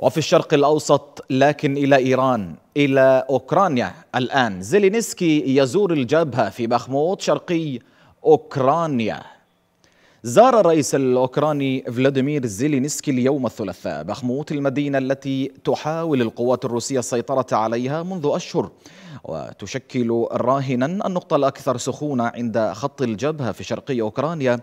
وفي الشرق الأوسط لكن إلى إيران إلى أوكرانيا الآن زيلينسكي يزور الجبهة في بخموت شرقي أوكرانيا زار الرئيس الأوكراني فلاديمير زيلينسكي اليوم الثلاثاء بخموت المدينة التي تحاول القوات الروسية السيطرة عليها منذ أشهر وتشكل راهنا النقطة الأكثر سخونة عند خط الجبهة في شرقي أوكرانيا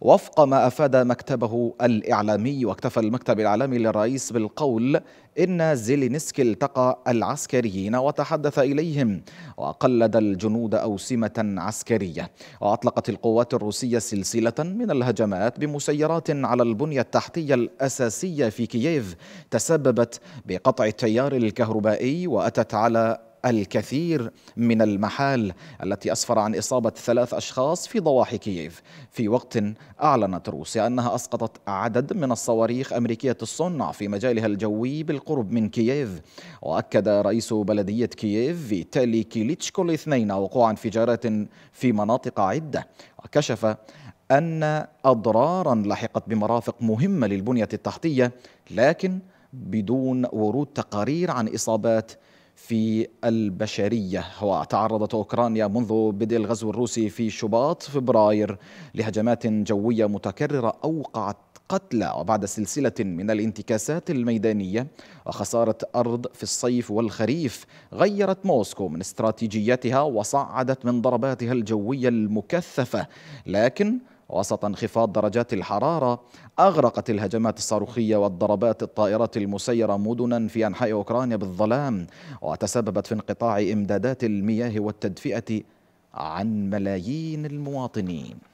وفق ما أفاد مكتبه الإعلامي واكتفى المكتب الإعلامي للرئيس بالقول إن زيلينسكي التقى العسكريين وتحدث إليهم وقلد الجنود أوسمة عسكرية وأطلقت القوات الروسية سلسلة من الهجمات بمسيرات على البنية التحتية الأساسية في كييف تسببت بقطع التيار الكهربائي وأتت على الكثير من المحال التي أسفر عن إصابة ثلاث أشخاص في ضواحي كييف في وقت أعلنت روسيا أنها أسقطت عدد من الصواريخ أمريكية الصنع في مجالها الجوي بالقرب من كييف وأكد رئيس بلدية كييف فيتالي كيليتشكو الاثنين وقوع انفجارات في مناطق عدة وكشف أن أضرارا لحقت بمرافق مهمة للبنية التحتية لكن بدون ورود تقارير عن إصابات في البشرية وتعرضت أوكرانيا منذ بدء الغزو الروسي في شباط فبراير لهجمات جوية متكررة أوقعت قتلى وبعد سلسلة من الانتكاسات الميدانية وخسارة أرض في الصيف والخريف غيرت موسكو من استراتيجيتها وصعدت من ضرباتها الجوية المكثفة لكن وسط انخفاض درجات الحرارة أغرقت الهجمات الصاروخية والضربات الطائرات المسيرة مدنا في أنحاء أوكرانيا بالظلام وتسببت في انقطاع إمدادات المياه والتدفئة عن ملايين المواطنين